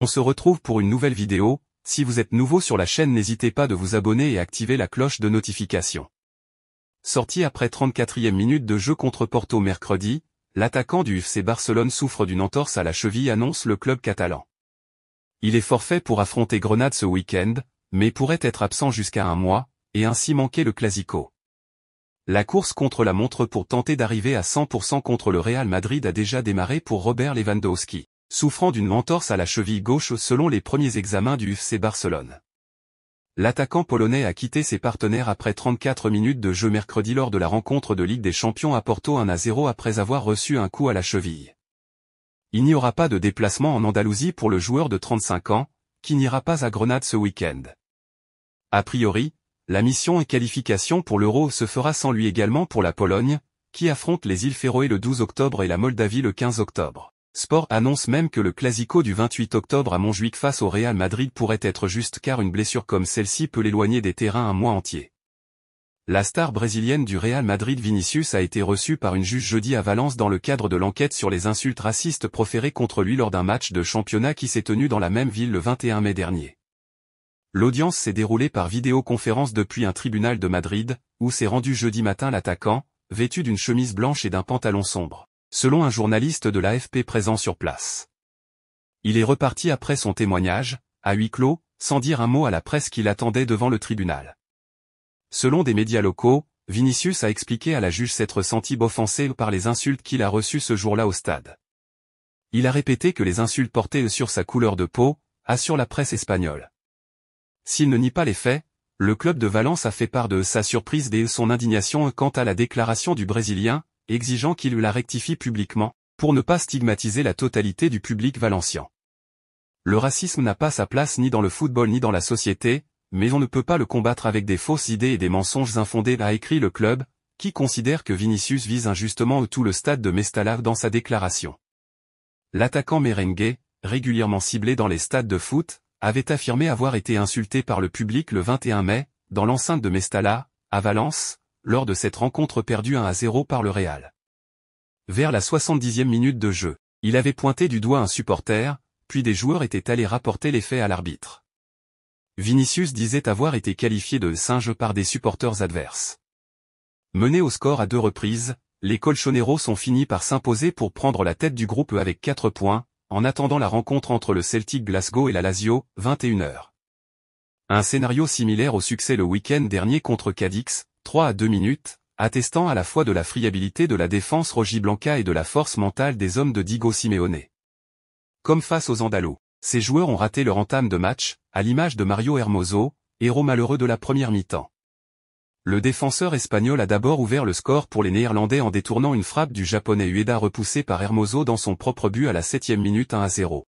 On se retrouve pour une nouvelle vidéo, si vous êtes nouveau sur la chaîne n'hésitez pas de vous abonner et activer la cloche de notification. Sorti après 34e minute de jeu contre Porto mercredi, l'attaquant du FC Barcelone souffre d'une entorse à la cheville annonce le club catalan. Il est forfait pour affronter Grenade ce week-end, mais pourrait être absent jusqu'à un mois, et ainsi manquer le Clasico. La course contre la montre pour tenter d'arriver à 100% contre le Real Madrid a déjà démarré pour Robert Lewandowski souffrant d'une entorse à la cheville gauche selon les premiers examens du UFC Barcelone. L'attaquant polonais a quitté ses partenaires après 34 minutes de jeu mercredi lors de la rencontre de Ligue des Champions à Porto 1 à 0 après avoir reçu un coup à la cheville. Il n'y aura pas de déplacement en Andalousie pour le joueur de 35 ans, qui n'ira pas à Grenade ce week-end. A priori, la mission et qualification pour l'Euro se fera sans lui également pour la Pologne, qui affronte les îles Féroé le 12 octobre et la Moldavie le 15 octobre. Sport annonce même que le Clasico du 28 octobre à Montjuic face au Real Madrid pourrait être juste car une blessure comme celle-ci peut l'éloigner des terrains un mois entier. La star brésilienne du Real Madrid Vinicius a été reçue par une juge jeudi à Valence dans le cadre de l'enquête sur les insultes racistes proférées contre lui lors d'un match de championnat qui s'est tenu dans la même ville le 21 mai dernier. L'audience s'est déroulée par vidéoconférence depuis un tribunal de Madrid, où s'est rendu jeudi matin l'attaquant, vêtu d'une chemise blanche et d'un pantalon sombre selon un journaliste de l'AFP présent sur place. Il est reparti après son témoignage, à huis clos, sans dire un mot à la presse qui l'attendait devant le tribunal. Selon des médias locaux, Vinicius a expliqué à la juge s'être senti offensé par les insultes qu'il a reçues ce jour-là au stade. Il a répété que les insultes portées sur sa couleur de peau, assure la presse espagnole. S'il ne nie pas les faits, le club de Valence a fait part de sa surprise dès son indignation quant à la déclaration du Brésilien, exigeant qu'il la rectifie publiquement, pour ne pas stigmatiser la totalité du public valencien. Le racisme n'a pas sa place ni dans le football ni dans la société, mais on ne peut pas le combattre avec des fausses idées et des mensonges infondés a écrit le club, qui considère que Vinicius vise injustement tout le stade de Mestalla dans sa déclaration. L'attaquant merengue, régulièrement ciblé dans les stades de foot, avait affirmé avoir été insulté par le public le 21 mai, dans l'enceinte de Mestalla, à Valence, lors de cette rencontre perdue 1 à 0 par le Real. Vers la 70e minute de jeu, il avait pointé du doigt un supporter, puis des joueurs étaient allés rapporter les faits à l'arbitre. Vinicius disait avoir été qualifié de singe par des supporters adverses. Mené au score à deux reprises, les Colchoneros ont fini par s'imposer pour prendre la tête du groupe avec 4 points, en attendant la rencontre entre le Celtic Glasgow et la Lazio, 21h. Un scénario similaire au succès le week-end dernier contre Cadix, 3 à 2 minutes, attestant à la fois de la friabilité de la défense rogi-blanca et de la force mentale des hommes de Digo Simeone. Comme face aux Andalous, ces joueurs ont raté leur entame de match, à l'image de Mario Hermoso, héros malheureux de la première mi-temps. Le défenseur espagnol a d'abord ouvert le score pour les Néerlandais en détournant une frappe du japonais Ueda repoussée par Hermoso dans son propre but à la septième minute 1 à 0.